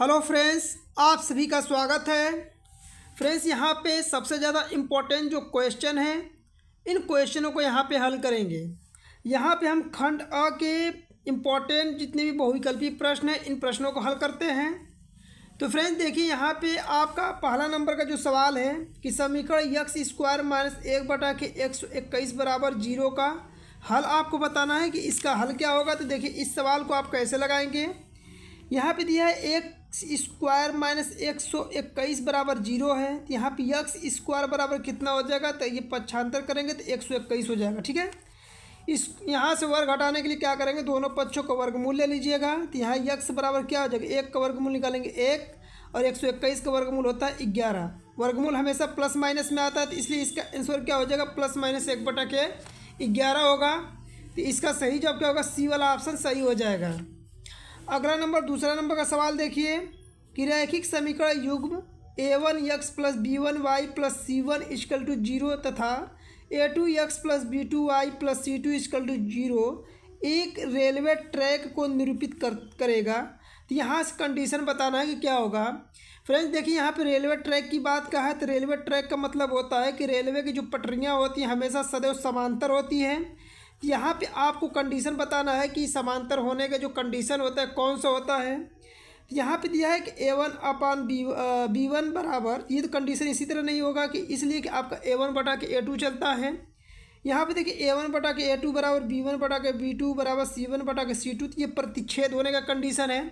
hello friends आप सभी का स्वागत है फ्रेंड्स यहाँ पे सबसे ज़्यादा इम्पोर्टेंट जो क्वेश्चन है इन क्वेश्चनों को यहाँ पे हल करेंगे यहाँ पे हम खंड अ के इम्पोर्टेंट जितने भी बहुविकल्पी प्रश्न हैं इन प्रश्नों को हल करते हैं तो फ्रेंड्स देखिए यहाँ पे आपका पहला नंबर का जो सवाल है कि समीकरण यक्स स्क्वायर माइनस एक बटा के एक सौ इक्कीस बराबर जीरो का हल आपको बताना है कि इसका हल क्या होगा तो देखिए इस सवाल को आप कैसे लगाएंगे यहाँ पे दिया है एक स्क्वायर माइनस एक सौ इक्कीस बराबर जीरो है तो यहाँ पे यक्स स्क्वायर बराबर कितना हो जाएगा तो ये पक्षांतर करेंगे तो एक सौ इक्कीस हो जाएगा ठीक है इस यहाँ से वर्ग हटाने के लिए क्या करेंगे दोनों पक्षों का वर्गमूल ले लीजिएगा तो यहाँ यक्स बराबर क्या हो जाएगा एक का वर्गमूल निकालेंगे एक और एक सौ इक्कीस का वर्गमूल होता है ग्यारह वर्गमूल हमेशा प्लस माइनस में आता है तो इसलिए इसका आंसर क्या हो जाएगा प्लस माइनस एक बटा के ग्यारह होगा तो इसका सही जवाब क्या होगा सी वाला ऑप्शन सही हो जाएगा अगला नंबर दूसरा नंबर का सवाल देखिए कि रैखिक समीकरण युग्म A one X plus B one Y plus C one equal to zero तथा A two X plus B two Y plus C two equal to zero एक रेलवे ट्रैक को निरूपित कर करेगा तो यहाँ से कंडीशन बताना है कि क्या होगा फ्रेंड्स देखिए यहाँ पे रेलवे ट्रैक की बात कहा है तो रेलवे ट्रैक का मतलब होता है कि रेलवे की जो पटरियाँ होती हैं हमेशा सदैव समांतर होती हैं यहाँ पे आपको कंडीशन बताना है कि समांतर होने का जो कंडीशन होता है कौन सा होता है यहाँ पे दिया है कि A one upon B B one बराबर ये तो कंडीशन इसी तरह नहीं होगा कि इसलिए कि आपका ए वन बटा के ए टू चलता है यहाँ पे देखिए ए वन बटा के ए टू बराबर बी वन बटा के बी टू बराबर सी वन बटा के सी टू तो ये प्रतिच्छेद होने का कंडीशन है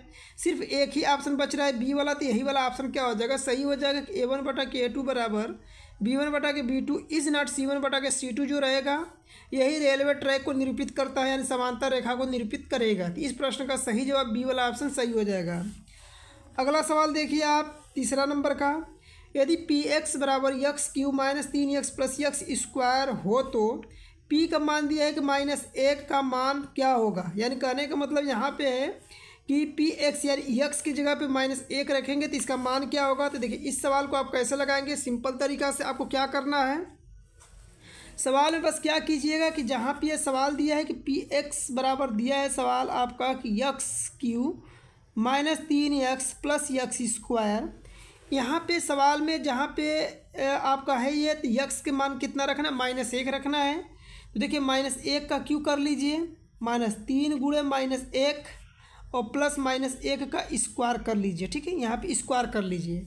सिर्फ एक ही ऑप्शन बच रहा है बी वाला तो यही वाला ऑप्शन क्या हो जाएगा सही हो जाएगा कि ए वन बटा के ए टू बराबर बी वन बटा के B two is not C one बटा के सी टू जो रहेगा यही रेलवे ट्रैक को निरूपित करता है यानी समांतर रेखा को निरूपित करेगा तो इस प्रश्न का सही जवाब बी वाला ऑप्शन सही हो जाएगा अगला सवाल देखिए आप तीसरा नंबर का यदि पी एक्स बराबर यक्स क्यू माइनस तीन यक्स प्लस यक्स स्क्वायर हो तो पी का मान दिया है कि माइनस एक का मान क्या होगा यानी कहने का मतलब यहाँ पे है पी पी एक्स यानी यक्स की जगह पे माइनस एक रखेंगे तो इसका मान क्या होगा तो देखिए इस सवाल को आप कैसे लगाएंगे सिंपल तरीका से आपको क्या करना है सवाल में बस क्या कीजिएगा कि जहाँ पे यह सवाल दिया है कि पी एक्स बराबर दिया है सवाल आपका कि यक्स क्यू माइनस तीन यक्स प्लस यक्स स्क्वायर यहाँ पे सवाल में जहाँ पे आपका है ये तो यक्स के मान कितना रखना है माइनस एक रखना है तो देखिए माइनस एक का क्यू कर लीजिए माइनस तीन गुड़े माइनस एक और प्लस माइनस एक का स्क्वायर कर लीजिए ठीक है यहाँ पे स्क्वायर कर लीजिए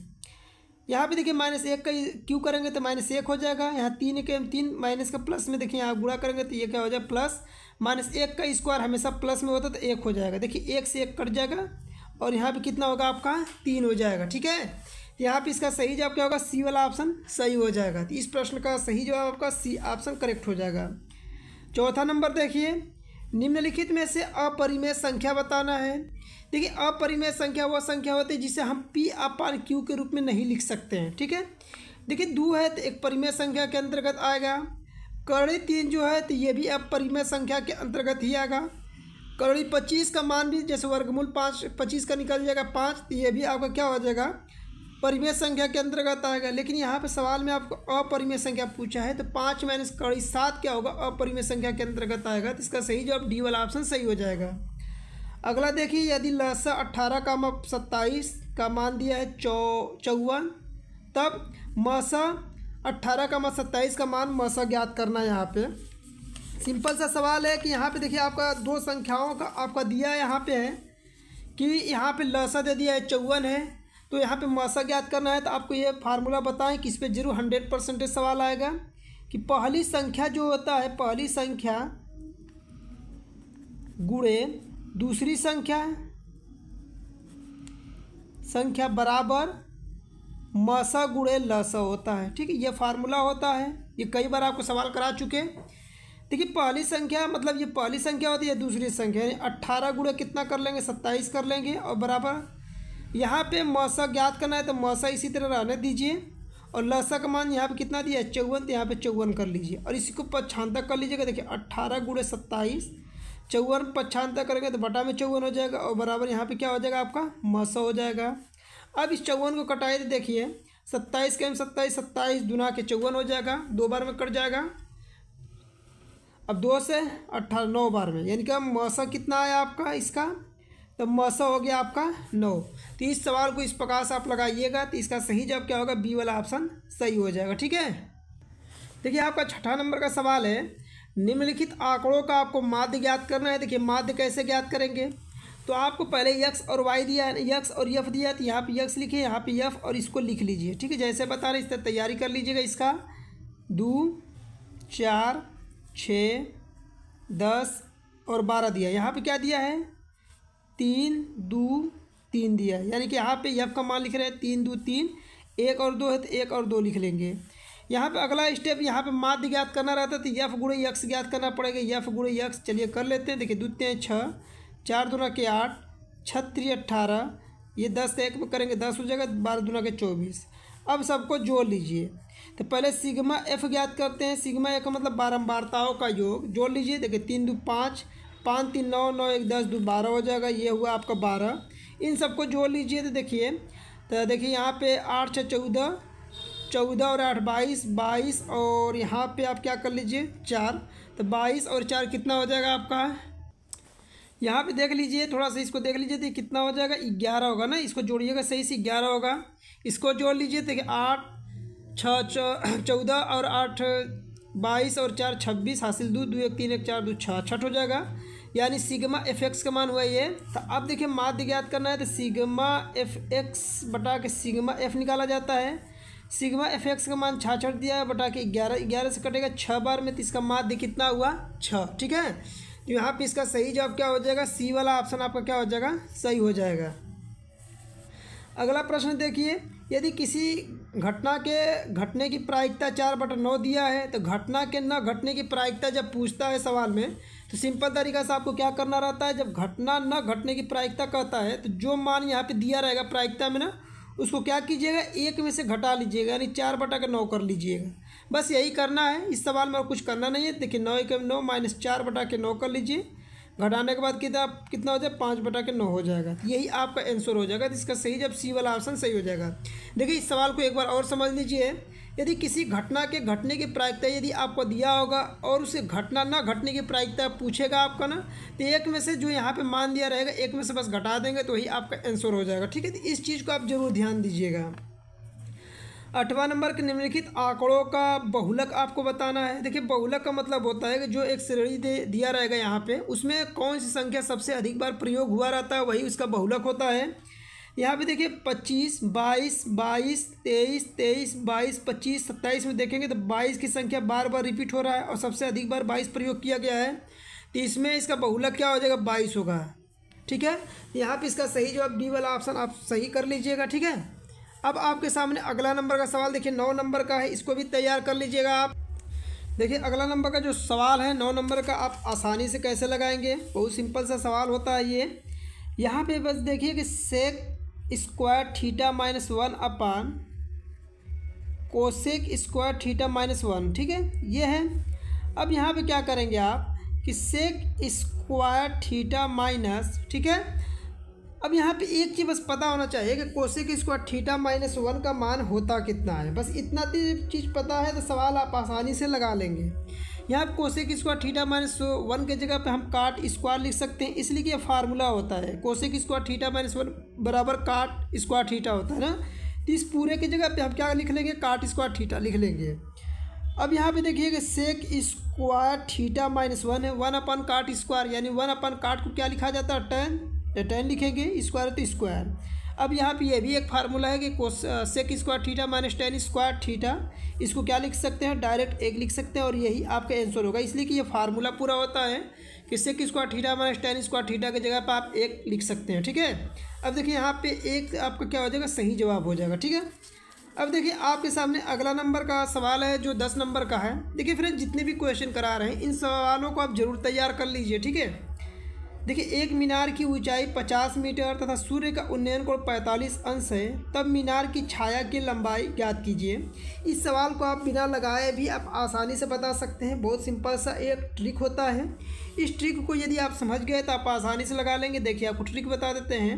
यहाँ पे देखिए माइनस एक का क्यों करेंगे तो माइनस एक हो जाएगा यहाँ तीन के तीन माइनस का प्लस में देखिए यहाँ बुरा करेंगे तो ये क्या हो जाए प्लस माइनस एक का स्क्वायर हमेशा प्लस में होता तो एक हो जाएगा देखिए एक से एक कट जाएगा और यहाँ पर कितना होगा आपका तीन हो जाएगा ठीक है तो यहाँ पे इसका सही जवाब क्या होगा सी वाला ऑप्शन सही हो जाएगा तो इस प्रश्न का सही जवाब आपका सी ऑप्शन करेक्ट हो जाएगा चौथा नंबर देखिए निम्नलिखित में से अपरिमेय संख्या बताना है देखिए अपरिमेय संख्या वह संख्या होती है जिसे हम पी अपान क्यू के रूप में नहीं लिख सकते हैं ठीक है देखिए दो है तो एक परिमेय संख्या के अंतर्गत आएगा कड़ी तीन जो है तो ये भी अपरिमेय संख्या के अंतर्गत ही आएगा कड़ी पच्चीस का मान भी जैसे वर्गमूल पाँच पच्चीस का निकल जाएगा पाँच तो ये भी आपका क्या हो जाएगा परिमेय संख्या के अंतर्गत आएगा लेकिन यहाँ पे सवाल में आपको अपरिमेय संख्या पूछा है तो पाँच माइनस कड़ी सात क्या होगा अपरिमेय संख्या के अंतर्गत आएगा तो इसका सही जवाब डी वाला ऑप्शन सही हो जाएगा अगला देखिए यदि लहसा अट्ठारह का मा सत्ताईस का मान दिया है चौ चौवन तब मसा अट्ठारह का मत सत्ताईस का मान मसा ज्ञात करना है यहाँ पर सिंपल सा सवाल है कि यहाँ पे देखिए आपका दो संख्याओं का आपका दिया यहाँ पे है कि यहाँ पे लसा दे दिया है चौवन है तो यहाँ पे मुआसा ज्ञात करना है तो आपको ये फार्मूला बताएं कि इस पर जरूर हंड्रेड परसेंटेज सवाल आएगा कि पहली संख्या जो होता है पहली संख्या गुड़े दूसरी संख्या संख्या बराबर मसा गुड़े लसा होता है ठीक है ये फार्मूला होता है ये कई बार आपको सवाल करा चुके देखिए पहली संख्या मतलब ये पहली संख्या होती है दूसरी संख्या यानी अट्ठारह गुड़े कितना कर लेंगे सत्ताईस कर लेंगे और बराबर यहाँ पे मौसा ज्ञात करना है तो मौसा इसी तरह रहने दीजिए और लसा का मान यहाँ पे कितना दिया है चौवन तो यहाँ पे चौवन कर लीजिए और इसी को पक्षांतर कर लीजिएगा देखिए अट्ठारह गुड़े सत्ताईस चौवन पक्षांतर करेंगे तो बटा में चौवन हो जाएगा और बराबर यहाँ पे क्या हो जाएगा आपका मौसा हो जाएगा अब इस चौवन को कटाए तो देखिए सत्ताईस के एम सत्ताईस सत्ताईस दुना के चौवन हो जाएगा दो बार में कट जाएगा अब दो से अट्ठारह नौ बार में यानी कि मौसा कितना आया आपका इसका तो मसा हो गया आपका नौ तो इस सवाल को इस प्रकार से आप लगाइएगा तो इसका सही जवाब क्या होगा बी वाला ऑप्शन सही हो जाएगा ठीक है देखिए आपका छठा नंबर का सवाल है निम्नलिखित आंकड़ों का आपको माध्य ज्ञात करना है देखिए माध्य कैसे ज्ञात करेंगे तो आपको पहले यक्स और वाई दिया है यक्स और यफ दिया तो यहाँ पे यक्स लिखे यहाँ पे यफ और इसको लिख लीजिए ठीक है जैसे बता रहे इस तरह तैयारी कर लीजिएगा इसका दो चार छ दस और बारह दिया यहाँ पे क्या दिया है तीन दो तीन दिया यानी कि यहाँ पे यफ का मान लिख रहे हैं तीन दो तीन एक और दो है तो एक और दो लिख लेंगे यहाँ पे अगला स्टेप यहाँ पे माध्य ज्ञात करना रहता है तो यफ गुड़े यक्स ज्ञात करना पड़ेगा यफ गुड़े यक्स चलिए कर लेते हैं देखिए द्वितीय छः चार दुना के आठ छत्री अट्ठारह ये दस एक में करेंगे दस हो जाएगा बारह दुना के चौबीस अब सबको जोड़ लीजिए तो पहले सिग्मा एफ ज्ञात करते हैं सिग्मा एक मतलब बारम्बारताओं का योग जोड़ लीजिए देखिए तीन दो पाँच पाँच तीन नौ नौ एक दस दो बारह हो जाएगा ये हुआ आपका बारह इन सबको जोड़ लीजिए तो देखिए तो देखिए यहाँ पे आठ छः चौदह चौदह और आठ बाईस बाईस और यहाँ पे आप क्या कर लीजिए चार तो बाईस और चार कितना हो जाएगा आपका यहाँ पे देख लीजिए थोड़ा सा इसको देख लीजिए तो कितना हो जाएगा ग्यारह होगा ना इसको जोड़िएगा सही से ग्यारह होगा इसको जोड़ लीजिए देखिए आठ छः चौदह और आठ बाईस और चार छब्बीस हासिल दो दो एक तीन एक चार दो छः छठ हो जाएगा यानी सिग्मा एफ एक्स का मान हुआ ये तो अब देखिए माध्य ज्ञात करना है तो सिग्मा एफ एक्स बटा के सिग्मा एफ निकाला जाता है सिग्मा एफ एक्स का मान छाछठ दिया है बटा के ग्यारह ग्यारह से कटेगा छः बार में तो इसका माध्य कितना हुआ छः ठीक है तो यहाँ पे इसका सही जवाब क्या हो जाएगा सी वाला ऑप्शन आपका क्या हो जाएगा सही हो जाएगा अगला प्रश्न देखिए यदि किसी घटना के घटने की प्रायिकता चार बटा नौ दिया है तो घटना के न घटने की प्रायिकता जब पूछता है सवाल में तो सिंपल तरीका से आपको क्या करना रहता है जब घटना न घटने की प्रायिकता कहता है तो जो मान यहाँ पे दिया रहेगा प्रायिकता में ना उसको क्या कीजिएगा एक में से घटा लीजिएगा यानी चार बटा का नौ कर लीजिएगा बस यही करना है इस सवाल में और कुछ करना नहीं है देखिए नौ एक नौ माइनस चार बटा के नौ कर लीजिए घटाने के बाद कितना कितना हो जाए पाँच बटा के नौ हो जाएगा यही आपका आंसर हो जाएगा तो इसका सही जब सी वाला ऑप्शन सही हो जाएगा देखिए इस सवाल को एक बार और समझ लीजिए यदि किसी घटना के घटने की प्रायिकता यदि आपको दिया होगा और उसे घटना ना घटने की प्रायिकता पूछेगा आपका ना तो एक में से जो यहाँ पे मान दिया रहेगा एक में से बस घटा देंगे तो ही आपका आंसर हो जाएगा ठीक है तो इस चीज़ को आप जरूर ध्यान दीजिएगा अठवा नंबर के निम्नलिखित आंकड़ों का बहुलक आपको बताना है देखिए बहुलक का मतलब होता है कि जो एक श्रेणी दे दिया रहेगा यहाँ पे उसमें कौन सी संख्या सबसे अधिक बार प्रयोग हुआ रहता है वही उसका बहुलक होता है यहाँ पे देखिए 25, 22, 22, 23, 23, 22, 25, 27 में देखेंगे तो 22 की संख्या बार बार रिपीट हो रहा है और सबसे अधिक बार 22 प्रयोग किया गया है तो इसमें इसका बहुलक क्या हो जाएगा 22 होगा ठीक है यहाँ पे इसका सही जवाब डी वाला ऑप्शन आप सही कर लीजिएगा ठीक है अब आपके सामने अगला नंबर का सवाल देखिए नौ नंबर का है इसको भी तैयार कर लीजिएगा आप देखिए अगला नंबर का जो सवाल है नौ नंबर का आप आसानी से कैसे लगाएंगे बहुत सिंपल सा सवाल होता है ये यहाँ पे बस देखिए कि sec square theta minus one upon cosec square theta minus one ठीक है ये है अब यहाँ पे क्या करेंगे आप कि सेक स्क्वायर थीटा माइनस ठीक है अब यहाँ पे एक चीज़ बस पता होना चाहिए कि cosec square theta minus one का मान होता कितना है बस इतना तो चीज़ पता है तो सवाल आप आसानी से लगा लेंगे यहाँ आप की स्क्वायर थीटा माइनस वन के जगह पे हम काट स्क्वायर लिख सकते हैं इसलिए कि यह फार्मूला होता है की स्क्वायर थीटा माइनस वन बराबर काट स्क्वायर थीटा होता है ना तो इस पूरे की जगह पे हम क्या लिख लेंगे काट स्क्वायर थीटा लिख लेंगे अब यहाँ पे देखिए कि sec square theta minus one है वन अपन काट स्क्वायर यानी वन अपन काट को क्या लिखा जाता है टेन टेन तो लिखेंगे स्क्वायर तो स्क्वायर अब यहाँ पे ये भी एक फार्मूला है कि sec square theta minus tan square theta इसको क्या लिख सकते हैं डायरेक्ट एक लिख सकते हैं और यही आपका आंसर होगा इसलिए कि ये फार्मूला पूरा होता है कि sec square theta minus tan square theta की जगह पर आप एक लिख सकते हैं ठीक है अब देखिए यहाँ पर एक आपका क्या हो जाएगा सही जवाब हो जाएगा ठीक है अब देखिए आपके सामने अगला नंबर का सवाल है जो दस नंबर का है देखिए फ्रेंड जितने भी क्वेश्चन करा रहे हैं इन सवालों को आप ज़रूर तैयार कर लीजिए ठीक है देखिए एक मीनार की ऊंचाई 50 मीटर तथा सूर्य का उन्नयन कोण 45 अंश है तब मीनार की छाया की लंबाई ज्ञात कीजिए इस सवाल को आप बिना लगाए भी आप आसानी से बता सकते हैं बहुत सिंपल सा एक ट्रिक होता है इस ट्रिक को यदि आप समझ गए तो आप आसानी से लगा लेंगे देखिए आपको ट्रिक बता देते हैं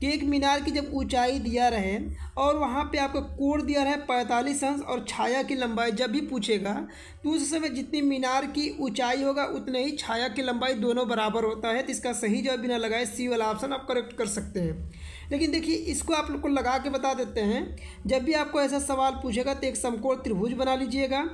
कि एक मीनार की जब ऊंचाई दिया रहे और वहाँ पे आपका कोर दिया रहे पैंतालीस अंश और छाया की लंबाई जब भी पूछेगा तो उस समय जितनी मीनार की ऊंचाई होगा उतने ही छाया की लंबाई दोनों बराबर होता है तो इसका सही जवाब बिना लगाए सी वाला ऑप्शन आप करेक्ट कर सकते हैं लेकिन देखिए इसको आप लोग को लगा के बता देते हैं जब भी आपको ऐसा सवाल पूछेगा तो एक समकोण त्रिभुज बना लीजिएगा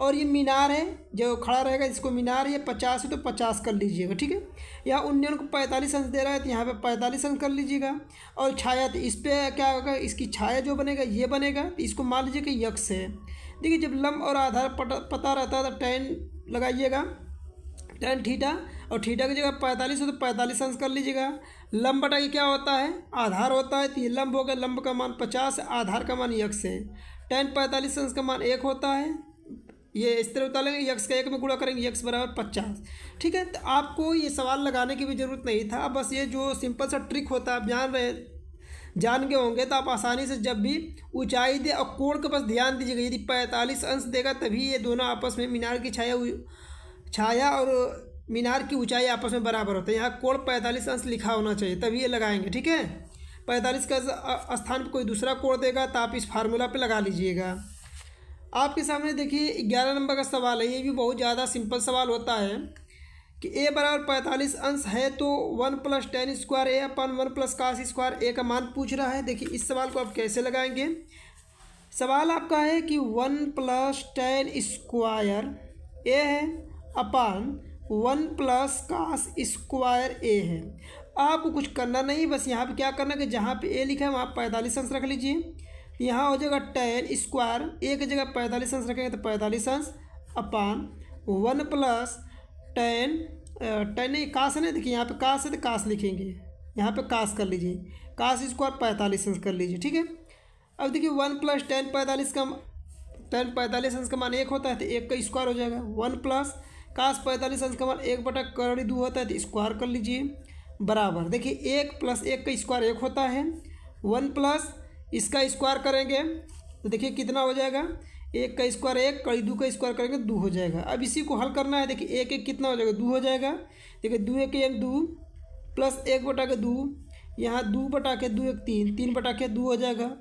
और ये मीनार है जो खड़ा रहेगा इसको मीनार ये पचास है तो पचास कर लीजिएगा ठीक है या उन्नीन को पैंतालीस अंश दे रहा है तो यहाँ पे पैंतालीस अंश कर लीजिएगा और छाया तो इस पर क्या होगा इसकी छाया जो बनेगा ये बनेगा तो इसको मान लीजिए कि यक्स है देखिए जब लम्ब और आधार पता रहता है तो टेन लगाइएगा टेन ठीठा और ठीठा की जगह पैंतालीस हो तो पैंतालीस अंश कर लीजिएगा लंब बटा के क्या होता है आधार होता है तो ये लंब हो गया लंब का मान पचास आधार का मान यक्स है टेन पैंतालीस अंश का मान एक होता है ये इस तरह लेंगे यक्स का एक में गुणा करेंगे यक्स बराबर पचास ठीक है तो आपको ये सवाल लगाने की भी ज़रूरत नहीं था बस ये जो सिंपल सा ट्रिक होता है आप जान रहे जान गए होंगे तो आप आसानी से जब भी ऊंचाई दे और कोण का बस ध्यान दीजिएगा यदि पैंतालीस अंश देगा तभी ये दोनों आपस में मीनार की छाया छाया और मीनार की ऊँचाई आपस में बराबर होता है यहाँ कोण पैंतालीस अंश लिखा होना चाहिए तभी ये लगाएंगे ठीक है पैंतालीस का स्थान पर कोई दूसरा कोण देगा तो आप इस फार्मूला पर लगा लीजिएगा आपके सामने देखिए ग्यारह नंबर का सवाल है ये भी बहुत ज़्यादा सिंपल सवाल होता है कि ए बराबर पैंतालीस अंश है तो one plus tan square A upon one plus cos square A का मान पूछ रहा है देखिए इस सवाल को आप कैसे लगाएंगे सवाल आपका है कि one plus tan square A है upon one plus cos square A है आपको कुछ करना नहीं बस यहाँ पे क्या करना कि जहाँ पे ए लिखा है वहाँ पैंतालीस अंश रख लीजिए यहाँ हो जाएगा टेन स्क्वायर एक जगह पैंतालीस अंश रखेंगे तो पैंतालीस अंश upon one plus tan tan नहीं काश नहीं देखिए यहाँ पे काश है तो काश लिखेंगे यहाँ पे काश कर लीजिए काश स्क्वायर पैंतालीस अंश कर लीजिए ठीक है अब देखिए वन प्लस टेन पैंतालीस का टेन पैंतालीस अंश का मान एक होता है तो एक का स्क्वायर हो जाएगा वन प्लस काश पैंतालीस अंश का मान एक बटा करोड़ी दो होता है तो स्क्वायर कर लीजिए बराबर देखिए एक प्लस एक का स्क्वायर एक होता है वन प्लस इसका स्क्वायर करेंगे तो देखिए कितना हो जाएगा एक का स्क्वायर एक कड़ी दो का स्क्वायर करेंगे दो हो जाएगा अब इसी को हल करना है देखिए एक एक कितना हो जाएगा दो हो जाएगा देखिए दो एक एक दो प्लस एक बटा के दो यहाँ दो बटा के दो एक तीन तीन बटा के दो हो जाएगा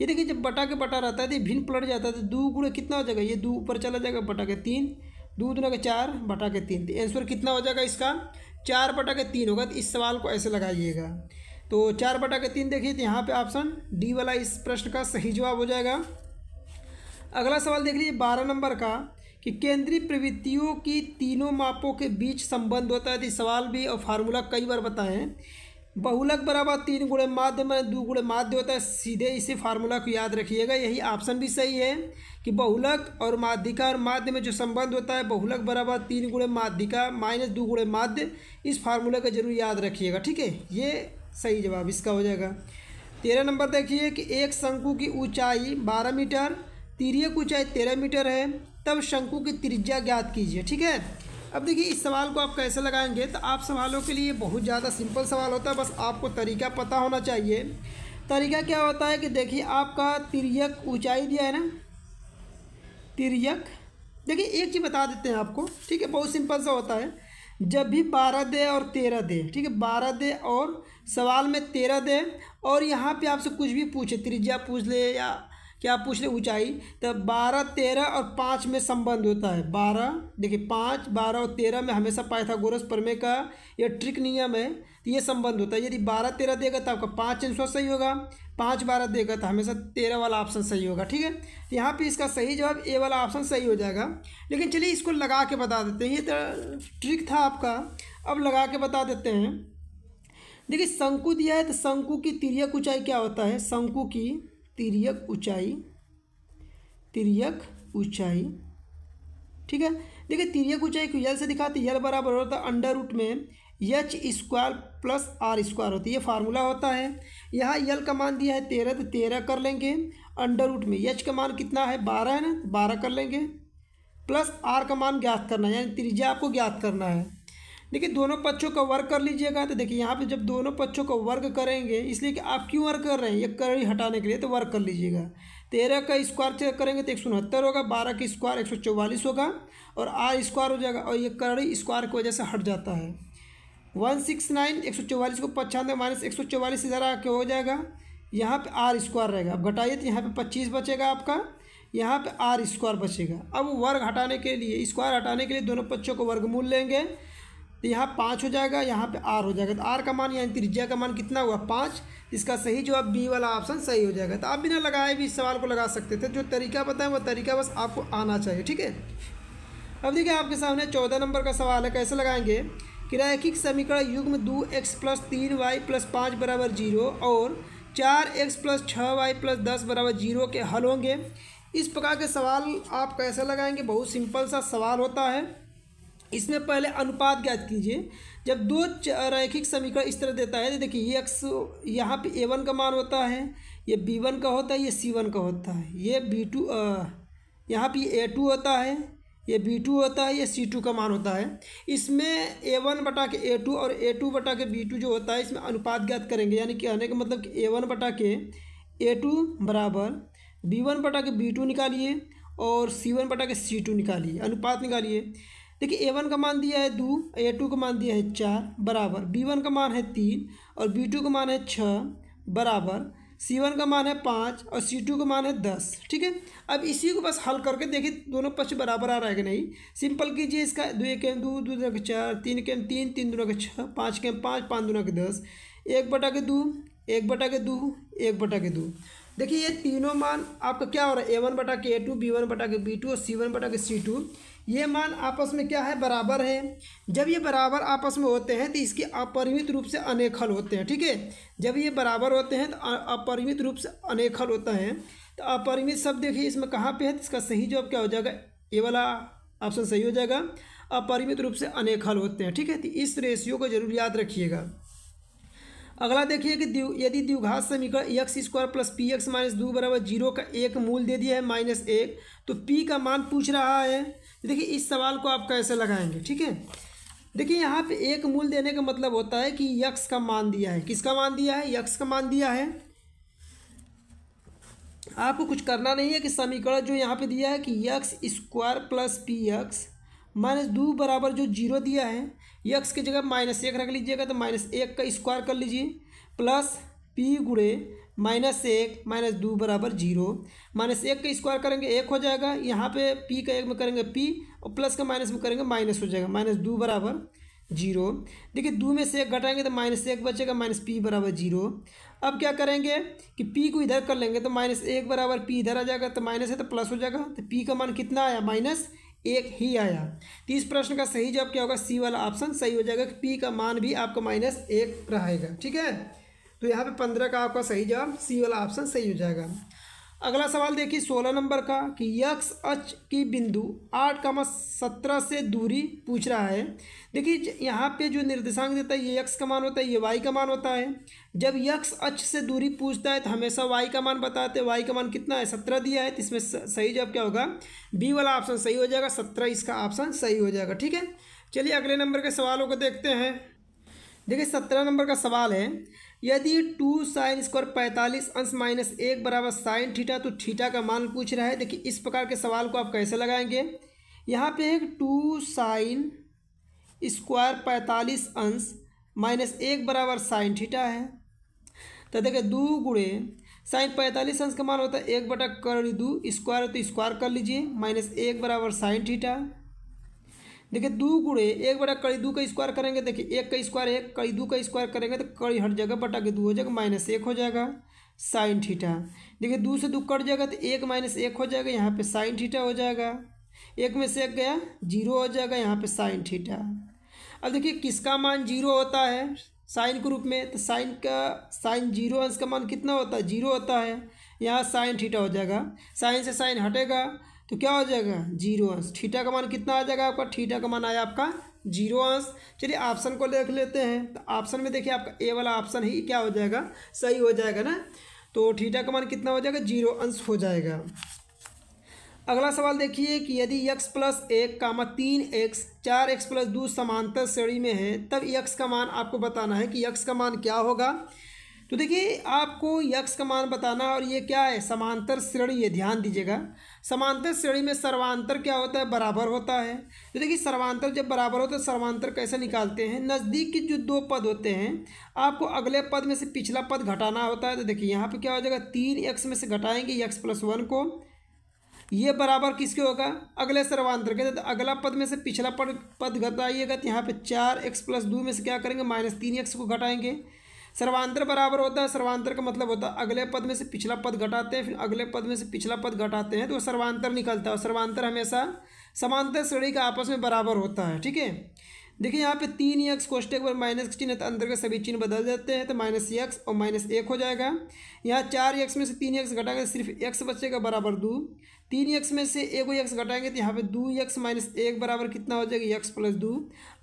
ये देखिए जब बटा के बटा रहता है तो भिन्न पलट जाता है तो दो गुड़े कितना हो जाएगा ये दो ऊपर चला जाएगा बटा के तीन दो दो के चार बटा के तीन आंसर तो कितना हो जाएगा इसका चार बटा के तीन होगा तो इस सवाल को ऐसे लगाइएगा तो चार बटा के तीन देखिए तो यहाँ पे ऑप्शन डी वाला इस प्रश्न का सही जवाब हो जाएगा अगला सवाल देख लीजिए बारह नंबर का कि केंद्रीय प्रवृत्तियों की तीनों मापों के बीच संबंध होता है तो सवाल भी और फार्मूला कई बार बताएं बहुलक बराबर तीन गुणे माध्य में दो गुणे माध्य होता है सीधे इसी फार्मूला को याद रखिएगा यही ऑप्शन भी सही है कि बहुलक और माध्यिका और माध्य में जो संबंध होता है बहुलक बराबर तीन गुणे माध्यिका माइनस दो गुणे माध्य इस फार्मूला का जरूर याद रखिएगा ठीक है ये सही जवाब इसका हो जाएगा तेरह नंबर देखिए कि एक शंकु की ऊंचाई बारह मीटर तीरिय की ऊंचाई तेरह मीटर है तब शंकु की त्रिज्या ज्ञात कीजिए ठीक है अब देखिए इस सवाल को आप कैसे लगाएंगे तो आप सवालों के लिए बहुत ज़्यादा सिंपल सवाल होता है बस आपको तरीका पता होना चाहिए तरीका क्या होता है कि देखिए आपका तिरक ऊंचाई दिया है ना तिरक देखिए एक चीज़ बता देते हैं आपको ठीक है बहुत सिंपल सा होता है जब भी बारह दे और तेरह दे ठीक है बारह दे और सवाल में तेरह दें और यहाँ पे आपसे कुछ भी पूछे त्रिज्या पूछ ले या क्या पूछ ले ऊंचाई तो बारह तेरह और पाँच में संबंध होता है बारह देखिए पाँच बारह और तेरह में हमेशा पाइथागोरस प्रमेय का यह ट्रिक नियम है तो ये संबंध होता है यदि बारह तेरह देगा तो आपका पाँच आंसर सही होगा पाँच बारह देगा तो हमेशा तेरह वाला ऑप्शन सही होगा ठीक है तो यहाँ पे इसका सही जवाब ए वाला ऑप्शन सही हो जाएगा लेकिन चलिए इसको लगा के बता देते हैं ये तो ट्रिक था आपका अब लगा के बता देते हैं देखिए शंकु दिया है तो शंकु की तिरक ऊंचाई क्या होता है शंकु की तिरक ऊंचाई तिरक ऊंचाई ठीक है देखिए तिरक ऊंचाई को यल से दिखाते यल बराबर होता है अंडर रूट में H square plus R square होती है ये फार्मूला होता है यहाँ यल का मान दिया है तेरह तो तेरह कर लेंगे अंडर रूट में यच का मान कितना है बारह है ना बारह कर लेंगे प्लस आर का मान ज्ञात करना है यानी त्रिज्या आपको ज्ञात करना है देखिए दोनों पक्षों का वर्क कर लीजिएगा तो देखिए यहाँ पे जब दोनों पक्षों का वर्क करेंगे इसलिए कि आप क्यों वर्क कर रहे हैं एक कड़ी हटाने के लिए तो वर्क कर लीजिएगा तेरह का स्क्वायर चेक करेंगे तो एक सौ उनहत्तर होगा बारह का स्क्वायर एक सौ चौवालीस होगा और आर स्क्वायर हो जाएगा और ये कड़ी स्क्वायर की वजह से हट जाता है वन सिक्स नाइन एक सौ चौवालीस को पचानवे माइनस एक सौ चौवालीस से ज़रा आके हो जाएगा यहाँ पे आर स्क्वायर रहेगा अब घटाइए तो यहाँ पे पच्चीस बचेगा आपका यहाँ पे आर स्क्वायर बचेगा अब वर्ग हटाने के लिए स्क्वायर हटाने के लिए दोनों पक्षों को वर्गमूल लेंगे तो यहाँ पाँच हो जाएगा यहाँ पे आर हो जाएगा तो आर का मान यानी त्रिज्या का मान कितना हुआ पाँच इसका सही जवाब बी वाला ऑप्शन सही हो जाएगा तो आप बिना लगाए भी इस सवाल को लगा सकते थे जो तरीका बताएं वो तरीका बस आपको आना चाहिए ठीक है अब देखिए आपके सामने चौदह नंबर का सवाल है कैसे लगाएंगे कि रैखिक समीकरण में दो एक्स प्लस तीन वाई प्लस पाँच बराबर जीरो और चार एक्स प्लस छः वाई प्लस दस बराबर जीरो के हल होंगे इस प्रकार के सवाल आप कैसे लगाएंगे बहुत सिंपल सा सवाल होता है इसमें पहले अनुपात ज्ञात कीजिए जब दो रैखिक समीकरण इस तरह देता है तो देखिए ये एक्स यहाँ पे ए वन का मान होता है ये बी वन का होता है ये सी वन का होता है ये बी टू यहाँ पे ए टू होता है ये बी टू होता है ये सी टू का मान होता है इसमें ए वन बटा के ए टू और ए टू बटा के बी टू जो होता है इसमें अनुपात ज्ञात करेंगे यानी कि कहने का मतलब कि ए वन बटा के ए टू बराबर बी वन बटा के बी टू निकालिए और सी वन बटा के सी टू निकालिए अनुपात निकालिए देखिए ए वन का मान दिया है दो ए टू का मान दिया है चार बराबर बी वन का मान है तीन और बी टू का मान है छः बराबर सी वन का मान है पाँच और सी टू का मान है दस ठीक है अब इसी को बस हल करके देखिए दोनों पक्ष बराबर आ रहा है कि नहीं सिंपल कीजिए इसका दो एक एम दो दो के चार तीन के एम तीन तीन दूना के छः पाँच के एम पाँच पाँच दूना के दस एक बटा के दो एक बटा के दो एक बटा के दो देखिए ये तीनों मान आपका क्या हो रहा है ए वन बटा के ए टू बी वन बटा के बी टू और सी वन बटा के सी टू ये मान आपस में क्या है बराबर है जब ये बराबर आपस में होते हैं तो इसके अपरिमित रूप से अनेखल होते हैं ठीक है जब ये बराबर होते हैं तो अपरिमित रूप से अनेखल होता है तो अपरिमित शब्द देखिए इसमें कहाँ पे है तो इसका सही जवाब क्या हो जाएगा ये वाला ऑप्शन सही हो जाएगा अपरिमित रूप से अनेखल होते हैं ठीक है तो इस रेशियो को जरूर याद रखिएगा अगला देखिए कि दिव, यदि द्विघात समीकरण X square plus P X minus दो बराबर जीरो का एक मूल दे दिया है माइनस एक तो पी का मान पूछ रहा है देखिए इस सवाल को आप कैसे लगाएंगे ठीक है देखिए यहाँ पे एक मूल देने का मतलब होता है कि यक्स का मान दिया है किसका मान दिया है यक्स का मान दिया है आपको कुछ करना नहीं है कि समीकरण जो यहाँ पे दिया है कि X square plus P X minus दो बराबर जो जीरो दिया है यक्स की जगह माइनस एक रख लीजिएगा तो माइनस एक का स्क्वायर कर लीजिए प्लस पी गुड़े माइनस एक माइनस दो बराबर जीरो माइनस एक का स्क्वायर करेंगे एक हो जाएगा यहाँ पे पी का एक में करेंगे पी और प्लस का माइनस में करेंगे माइनस हो जाएगा माइनस दो बराबर जीरो देखिए दो में से एक घटाएंगे तो माइनस एक बचेगा माइनस पी बराबर जीरो अब क्या करेंगे कि पी को इधर कर लेंगे तो माइनस एक बराबर पी इधर आ जाएगा तो माइनस है तो प्लस हो जाएगा तो पी का मान कितना आया माइनस एक ही आया तो इस प्रश्न का सही जवाब क्या होगा सी वाला ऑप्शन सही हो जाएगा कि पी का मान भी आपका माइनस एक रहेगा ठीक है तो यहाँ पे पंद्रह का आपका सही जवाब सी वाला ऑप्शन सही हो जाएगा अगला सवाल देखिए सोलह नंबर का कि यक्स अच की बिंदु आठ कमा सत्रह से दूरी पूछ रहा है देखिए यहाँ पे जो निर्देशांक देता है ये यक्स का मान होता है ये वाई का मान होता है जब यक्स अच से दूरी पूछता है तो हमेशा वाई का मान बताते हैं वाई का मान कितना है सत्रह दिया है तो इसमें सही जवाब क्या होगा बी वाला ऑप्शन सही हो जाएगा सत्रह इसका ऑप्शन सही हो जाएगा ठीक है चलिए अगले नंबर के सवालों को देखते हैं देखिए सत्रह नंबर का सवाल है यदि टू साइन स्क्वायर पैंतालीस अंश माइनस एक बराबर साइन ठीठा तो ठीठा का मान पूछ रहा है देखिए इस प्रकार के सवाल को आप कैसे लगाएंगे यहाँ पे एक टू साइन स्क्वायर पैंतालीस अंश माइनस एक बराबर साइन ठीठा है तो देखिए दो गुड़े साइन पैंतालीस अंश का मान होता है एक बटा कर दो स्क्वायर तो स्क्वायर कर लीजिए माइनस एक बराबर साइन ठीठा देखिए दो गुड़े एक बटा कड़ी दो का स्क्वायर करेंगे देखिए एक का स्क्वायर एक कड़ी दो का स्क्वायर करेंगे तो कड़ी हट जाएगा बटा के दो हो जाएगा माइनस एक हो जाएगा साइन थीटा देखिए दो से दो कट जाएगा तो एक माइनस एक हो जाएगा यहाँ पे साइन थीटा हो जाएगा एक में से एक गया जीरो हो जाएगा यहाँ पे साइन थीटा अब देखिए किसका मान जीरो होता है साइन के रूप में तो साइन का साइन जीरो अंश का मान कितना होता है जीरो होता है यहाँ साइन थीटा हो जाएगा साइन से साइन हटेगा तो क्या हो जाएगा जीरो अंश ठीठा का मान कितना आ जाएगा आपका ठीठा का मान आया आपका जीरो अंश चलिए ऑप्शन को देख लेते हैं तो ऑप्शन में देखिए आपका ए वाला ऑप्शन ही क्या हो जाएगा सही हो जाएगा ना तो ठीठा का मान कितना हो जाएगा जीरो अंश हो जाएगा अगला सवाल देखिए कि यदि x प्लस एक का मत तीन एक्स चार एक्स प्लस दो समांतर श्रेणी में है तब x का मान आपको बताना है कि x का मान क्या होगा तो देखिए आपको x का मान बताना है और ये क्या है समांतर श्रेणी है ध्यान दीजिएगा समांतर श्रेणी में सर्वांतर क्या होता है बराबर होता है तो देखिए सर्वांतर जब बराबर होता है तो सर्वांतर कैसे निकालते हैं नज़दीक के जो दो पद होते हैं आपको अगले पद में से पिछला पद घटाना होता है तो देखिए यहाँ पे क्या हो जाएगा तीन एक्स में से घटाएंगे एक्स प्लस वन को ये बराबर किसके होगा अगले सर्वांतर के तो अगला पद में से पिछला पद पद घटाइएगा तो यहाँ पर चार एक्स प्लस दो में से क्या करेंगे माइनस तीन एक्स को घटाएंगे सर्वांतर बराबर होता है सर्वांतर का मतलब होता है अगले पद में से पिछला पद घटाते हैं फिर अगले पद में से पिछला पद घटाते हैं तो सर्वांतर निकलता है और सर्वांतर हमेशा समांतर श्रेणी का आपस में बराबर होता है ठीक है देखिए यहाँ पे तीन एक्स कोष्ट एक बार माइनस के चिन्ह अंतर्गत सभी चिन्ह बदल जाते हैं तो माइनस एक्स और माइनस एक हो जाएगा यहाँ चार एक्स में से तीन एक्स घटाएंगे सिर्फ एक्स बचेगा बराबर दो तीन एक्स में से एक एक्स घटाएंगे तो यहाँ पे दो एक्स माइनस एक बराबर कितना हो जाएगा एक्स प्लस दो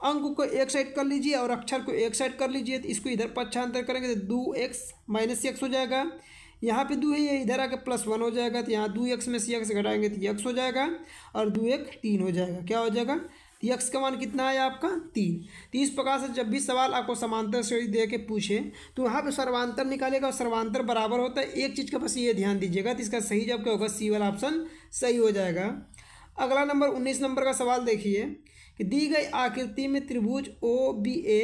अंक को एक साइड कर लीजिए और अक्षर को एक साइड कर लीजिए तो इसको इधर पक्षांतर करेंगे तो दो एक्स माइनस एक्स हो जाएगा यहाँ पे दो है ये इधर आके प्लस वन हो जाएगा तो यहाँ दो एक्स में से एक्स घटाएंगे तो एक्स हो जाएगा और दो एक तीन हो जाएगा क्या हो जाएगा यक्स का मान कितना आया आपका तीन तो इस प्रकार से जब भी सवाल आपको समांतर श्रेणी दे के पूछे तो वहाँ पे सर्वांतर निकालेगा और सर्वांतर बराबर होता है एक चीज़ का बस ये ध्यान दीजिएगा तो इसका सही जब क्या होगा सी वाला ऑप्शन सही हो जाएगा अगला नंबर उन्नीस नंबर का सवाल देखिए कि दी गई आकृति में त्रिभुज ओ बी ए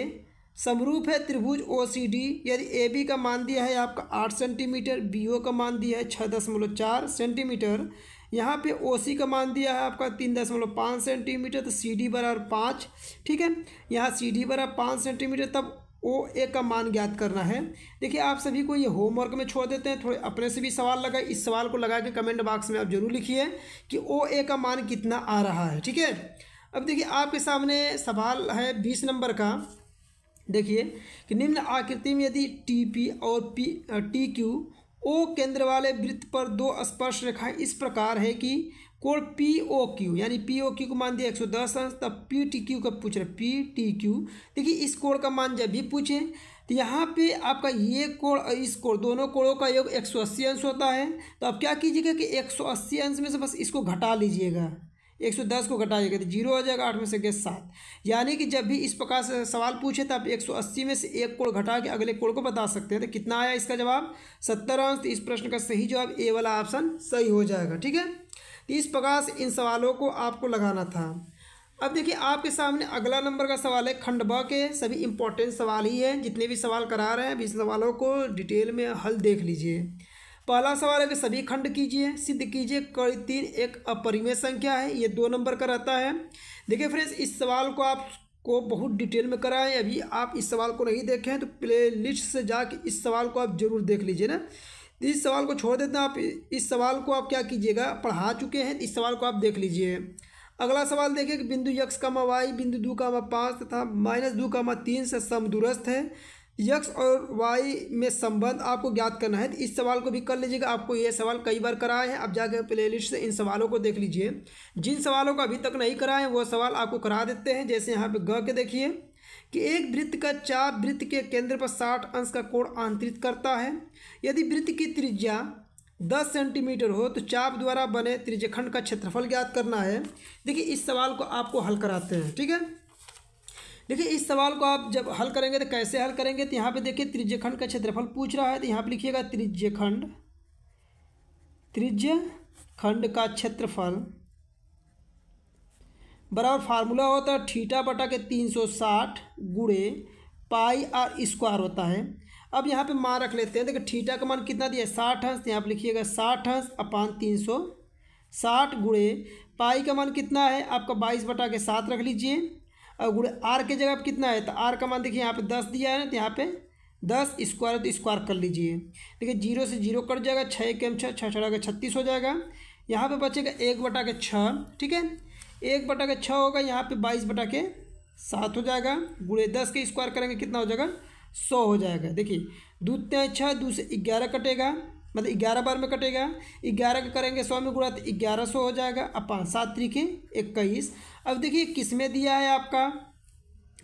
समरूप है त्रिभुज ओ सी डी यदि ए बी का मान दिया है आपका आठ सेंटीमीटर बी ओ का मान दिया है छः दशमलव चार सेंटीमीटर यहाँ पे ओ सी का मान दिया है आपका तीन दशमलव पाँच सेंटीमीटर तो सी डी बराबर पाँच ठीक है यहाँ सी डी बराबर पाँच सेंटीमीटर तब ओ ए का मान ज्ञात करना है देखिए आप सभी को ये होमवर्क में छोड़ देते हैं थोड़े अपने से भी सवाल लगा इस सवाल को लगा के कमेंट बॉक्स में आप जरूर लिखिए कि ओ ए का मान कितना आ रहा है ठीक है अब देखिए आपके सामने सवाल है बीस नंबर का देखिए कि निम्न आकृति में यदि टी पी और पी टी क्यू ओ केंद्र वाले वृत्त पर दो स्पर्श रेखाएं इस प्रकार है कि कोण पी ओ क्यू यानी पी ओ क्यू को मान दिया 110 अंश तब पी टी क्यू का पूछ रहे पी टी क्यू देखिए इस कोण का मान जब भी पूछे तो यहाँ पे आपका ये कोण और इस कोण दोनों कोणों का योग 180 अंश होता है तो आप क्या कीजिएगा कि 180 अंश में से बस इसको घटा लीजिएगा एक सौ दस को घटाइएगा तो जीरो हो जाएगा आठ में से गया सात यानी कि जब भी इस प्रकार से सवाल पूछे तो आप एक सौ अस्सी में से एक कोड घटा के अगले कोड को बता सकते हैं तो कितना आया इसका जवाब सत्तर अंश तो इस प्रश्न का सही जवाब ए वाला ऑप्शन सही हो जाएगा ठीक है तो इस प्रकार से इन सवालों को आपको लगाना था अब देखिए आपके सामने अगला नंबर का सवाल है खंड ब के सभी इंपॉर्टेंट सवाल ही हैं जितने भी सवाल करा रहे हैं अभी इन सवालों को डिटेल में हल देख लीजिए पहला सवाल है कि सभी खंड कीजिए सिद्ध कीजिए कड़ी तीन एक अपरिमेय संख्या है ये दो नंबर का रहता है देखिए फ्रेंड्स इस सवाल को आप को बहुत डिटेल में कराएं अभी आप इस सवाल को नहीं देखें तो प्ले लिस्ट से जाके इस सवाल को आप जरूर देख लीजिए ना इस सवाल को छोड़ देते हैं आप इस सवाल को आप क्या कीजिएगा पढ़ा चुके हैं इस सवाल को आप देख लीजिए अगला सवाल देखिए कि बिंदु यक्स का वाई बिंदु दो का पाँच तथा माइनस दो का तीन से समदुरस्त है यक्स और वाई में संबंध आपको ज्ञात करना है तो इस सवाल को भी कर लीजिएगा आपको ये सवाल कई बार कराए हैं आप जाकर प्लेलिस्ट से इन सवालों को देख लीजिए जिन सवालों को अभी तक नहीं कराए हैं वो सवाल आपको करा देते हैं जैसे यहाँ पे ग के देखिए कि एक वृत्त का चाप वृत्त के केंद्र पर साठ अंश का कोण आंतरित करता है यदि वृत्त की त्रिज्या दस सेंटीमीटर हो तो चाप द्वारा बने त्रिजखंड का क्षेत्रफल ज्ञात करना है देखिए इस सवाल को आपको हल कराते हैं ठीक है देखिए इस सवाल को आप जब हल करेंगे तो कैसे हल करेंगे तो यहाँ पे देखिए त्रिज्यखंड खंड का क्षेत्रफल पूछ रहा है तो यहाँ पे लिखिएगा त्रिज्यखंड खंड त्रिज्य खंड का क्षेत्रफल बराबर फार्मूला होता है ठीटा बटा के तीन सौ साठ गुड़े पाई आर स्क्वायर होता है अब यहाँ पे मान रख लेते हैं देखिए ठीटा का मान कितना दिया साठ हंस तो यहाँ पर लिखिएगा साठ हंस अपान तीन सौ साठ गुड़े पाई का मान कितना है आपका बाईस बटा के सात रख लीजिए और गुड़े आर के जगह पर कितना है तो आर का मान देखिए यहाँ पे दस दिया है ना तो यहाँ पे दस स्क्वायर तो स्क्वायर कर लीजिए देखिए जीरो से जीरो कट जाएगा छः एक छः छः छः के छत्तीस हो जाएगा यहाँ पे बचेगा एक बटा के छः ठीक है एक बटा के छः होगा यहाँ पे बाईस बटा के सात हो जाएगा गुड़े दस के स्क्वायर करेंगे कितना हो जाएगा सौ हो जाएगा देखिए दूध छः दो से ग्यारह कटेगा मतलब ग्यारह बार में कटेगा ग्यारह का करेंगे सौ में गुणा तो ग्यारह सौ हो जाएगा अब पाँच सात तरीके इक्कीस अब देखिए किस में दिया है आपका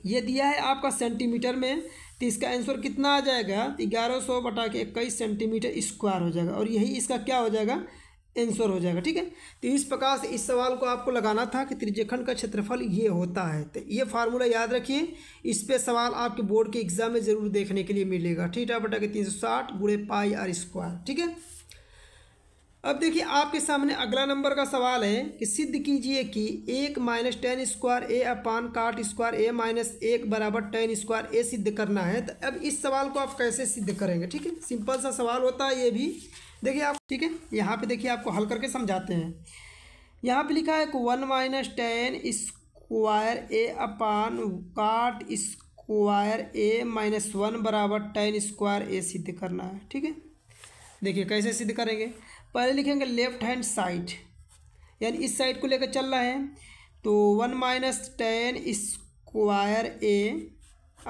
ये दिया है आपका सेंटीमीटर में तो इसका आंसर कितना आ जाएगा तो ग्यारह सौ बटा के इक्कीस सेंटीमीटर स्क्वायर हो जाएगा और यही इसका क्या हो जाएगा आंसर हो जाएगा ठीक है तो इस प्रकार से इस सवाल को आपको लगाना था कि त्रिज्यखंड का क्षेत्रफल ये होता है तो ये फार्मूला याद रखिए इस पे सवाल आपके बोर्ड के एग्जाम में ज़रूर देखने के लिए मिलेगा ठीक है बटा के तीन सौ साठ गुड़े पाई आर स्क्वायर ठीक है अब देखिए आपके सामने अगला नंबर का सवाल है कि सिद्ध कीजिए कि एक minus tan square A upon cot square A minus एक बराबर टेन स्क्वायर ए सिद्ध करना है तो अब इस सवाल को आप कैसे सिद्ध करेंगे ठीक है सिंपल सा सवाल होता है ये भी देखिए आप ठीक है यहाँ पे देखिए आपको हल करके समझाते हैं यहाँ पे लिखा है one minus tan square A upon cot square A minus one बराबर टेन स्क्वायर ए सिद्ध करना है ठीक है देखिए कैसे सिद्ध करेंगे पहले लिखेंगे लेफ्ट हैंड साइड यानी इस साइड को लेकर चल रहा है तो one minus tan square A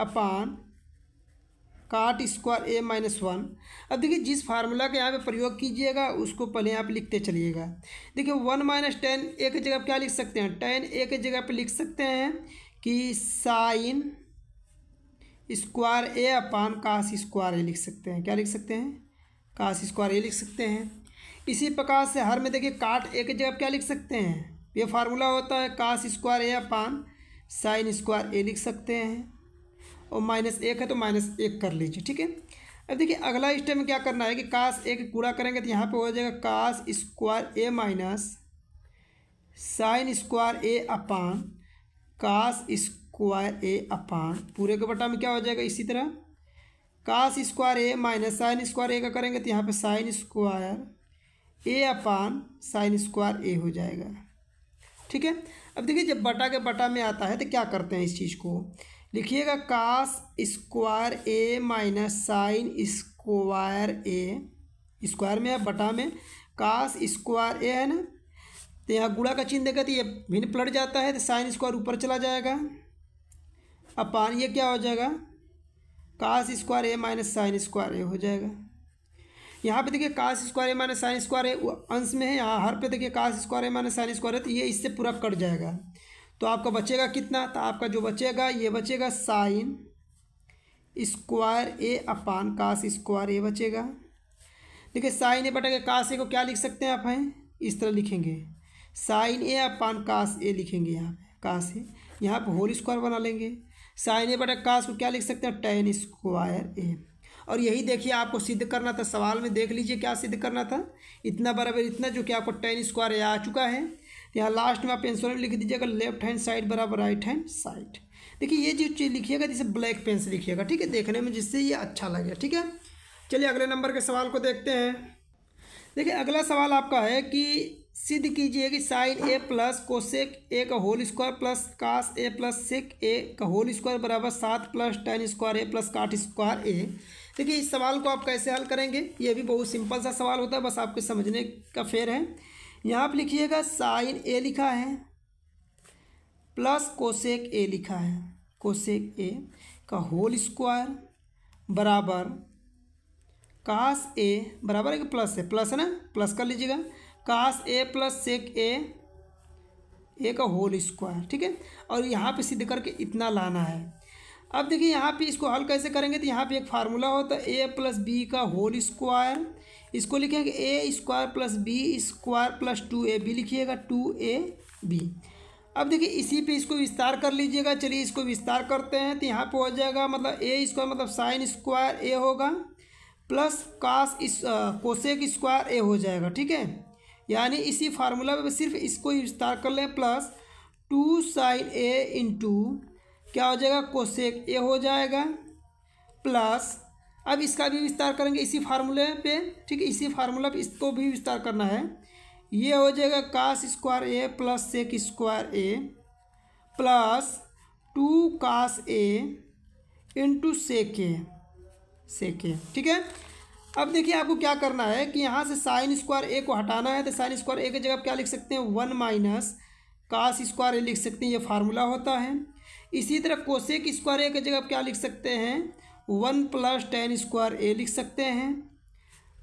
upon cot square A minus one अब देखिए जिस फार्मूला का यहाँ पे प्रयोग कीजिएगा उसको पहले आप लिखते चलिएगा देखिए वन माइनस टेन ए की जगह क्या लिख सकते हैं टेन ए की जगह पे लिख सकते हैं कि sign square A upon cos square A लिख सकते हैं क्या लिख सकते हैं काश स्क्वायर ए लिख सकते हैं इसी प्रकार से हर में देखिए काट ए की जगह क्या लिख सकते हैं ये फार्मूला होता है cos square A upon sine square A लिख सकते हैं और माइनस एक है तो माइनस एक कर लीजिए ठीक है अब देखिए अगला स्टेप में क्या करना है कि काश ए पूरा करेंगे तो यहाँ पे हो जाएगा cos square A minus sine square A upon cos square A अपान पूरे के बटा में क्या हो जाएगा इसी तरह cos square A minus sine square A का करेंगे तो यहाँ पे sine square A upon sine square A हो जाएगा ठीक है अब देखिए जब बटा के बटा में आता है तो क्या करते हैं इस चीज़ को लिखिएगा cos square A minus sine square A square में है बटा में काश स्क्वायर ए है ना तो यहाँ गुड़ा का चिन्ह देगा तो ये भिन्न पलट जाता है तो साइन स्क्वायर ऊपर चला जाएगा अपान ये क्या हो जाएगा cos square A minus sine square A हो जाएगा यहाँ पे देखिए cos square A minus sine square A अंश में है यहाँ हर पे देखिए cos square A minus sine square है तो ये इससे पूरा कट जाएगा तो आपका बचेगा कितना तो आपका जो बचेगा ये बचेगा sign square A upon cos square ए बचेगा देखिए साइन ए बटा काश ए को क्या लिख सकते हैं आप हैं इस तरह लिखेंगे साइन ए अपान काश ए लिखेंगे यहाँ पे काश ए यहाँ पर होल स्क्वायर बना लेंगे साइन ए बटा काश को क्या लिख सकते हैं टेन स्क्वायर ए और यही देखिए आपको सिद्ध करना था सवाल में देख लीजिए क्या सिद्ध करना था इतना बराबर इतना जो कि आपको टेन स्क्वायर आ चुका है यहाँ लास्ट में आप पेन से लिख दीजिएगा लेफ्ट हैंड साइड बराबर राइट हैंड साइड देखिए ये जो चीज़ लिखिएगा जिसे ब्लैक पेन से लिखिएगा ठीक है देखने में जिससे ये अच्छा लगे ठीक है चलिए अगले नंबर के सवाल को देखते हैं देखिए अगला सवाल आपका है कि सिद्ध कीजिए कि sine A plus cosec A का whole square plus cos A plus sec A का होल स्क्वायर बराबर सात plus tan square A plus cot square A देखिए इस सवाल को आप कैसे हल करेंगे ये भी बहुत सिंपल सा सवाल होता है बस आपके समझने का फेर है यहाँ पर लिखिएगा साइन ए लिखा है प्लस कोशेक ए लिखा है कोशेक ए का होल स्क्वायर बराबर काश ए बराबर है प्लस है प्लस है ना प्लस कर लीजिएगा काश ए प्लस सेक ए ए का होल स्क्वायर ठीक है और यहाँ पे सिद्ध करके इतना लाना है अब देखिए यहाँ पे इसको हल कैसे करेंगे तो यहाँ पे एक फार्मूला होता है ए प्लस बी का होल स्क्वायर इसको लिखेंगे A square plus B square plus two A B लिखिएगा टू ए बी अब देखिए इसी पे इसको विस्तार कर लीजिएगा चलिए इसको विस्तार करते हैं तो यहाँ पे हो जाएगा मतलब ए स्क्वायर मतलब साइन स्क्वायर ए होगा प्लस कास इस कोसेक स्क्वायर ए हो जाएगा ठीक है यानी इसी फार्मूला में सिर्फ इसको विस्तार कर लें plus two sine A into क्या हो जाएगा कोसेक ए हो जाएगा प्लस अब इसका भी विस्तार करेंगे इसी फार्मूले पे ठीक है इसी फार्मूला पे इसको भी विस्तार करना है ये हो जाएगा cos square A plus sec square A plus two cos A into sec A sec A ठीक है अब देखिए आपको क्या करना है कि यहाँ से साइन स्क्वायर ए को हटाना है तो साइन स्क्वायर ए की जगह आप क्या लिख सकते हैं one minus cos square A लिख सकते हैं ये फार्मूला होता है इसी तरह कोसेक स्क्वायर ए की जगह आप क्या लिख सकते हैं one plus tan square A लिख सकते हैं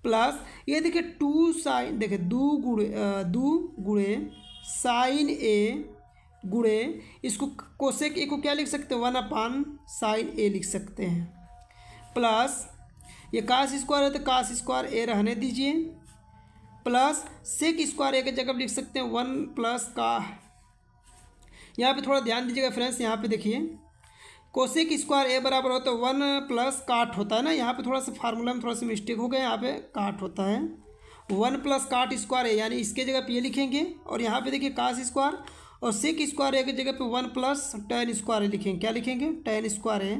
प्लस ये देखिए टू साइन देखिए दो गुड़े दो गुड़े साइन ए गुड़े इसको कोशेक ए को क्या लिख सकते हैं वन अपान साइन ए लिख सकते हैं प्लस ये काश स्क्वायर है तो काश स्क्वायर ए रहने दीजिए प्लस सेक स्क्वायर ए की जगह लिख सकते हैं वन प्लस का यहाँ पे थोड़ा ध्यान दीजिएगा फ्रेंड्स यहाँ पे देखिए कोशिक स्क्वायर ए बराबर होता है वन प्लस काट होता है ना यहाँ पे थोड़ा सा फार्मूला में थोड़ा सा मिस्टेक हो गया यहाँ पे काट होता है one plus cot square A यानी इसके जगह पे ये लिखेंगे और यहाँ पे देखिए काश स्क्वायर और सेक स्क्वायर ए की जगह पे one plus tan square A लिखेंगे क्या लिखेंगे tan square A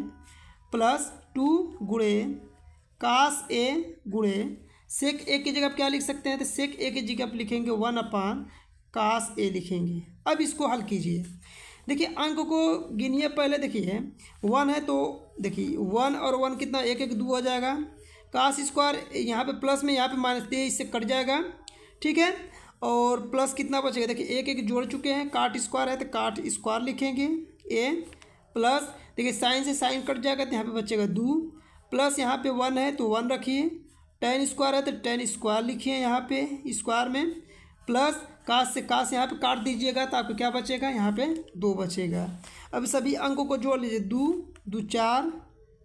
plus two गुड़े काश ए गुड़े सेक ए की जगह आप क्या लिख सकते हैं तो सेक ए की जगह पे लिखेंगे वन अपान काश ए लिखेंगे अब इसको हल कीजिए देखिए अंक को गिनिए पहले देखिए वन है तो देखिए वन और वन कितना एक एक दो हो जाएगा काश स्क्वायर यहाँ पे प्लस में यहाँ पे माइनस तेईस से कट जाएगा ठीक है और प्लस कितना बचेगा देखिए एक एक जोड़ चुके हैं काट स्क्वायर है तो काट स्क्वायर लिखेंगे ए प्लस देखिए साइन से साइन कट जाएगा तो यहाँ पर बचेगा दो प्लस यहाँ पर वन है तो वन रखिए टेन स्क्वायर है तो टेन स्क्वायर लिखिए यहाँ पर स्क्वायर में प्लस काश से काश यहाँ पे काट दीजिएगा तो आपको क्या बचेगा यहाँ पे दो बचेगा अब सभी अंकों को जोड़ लीजिए दो दो चार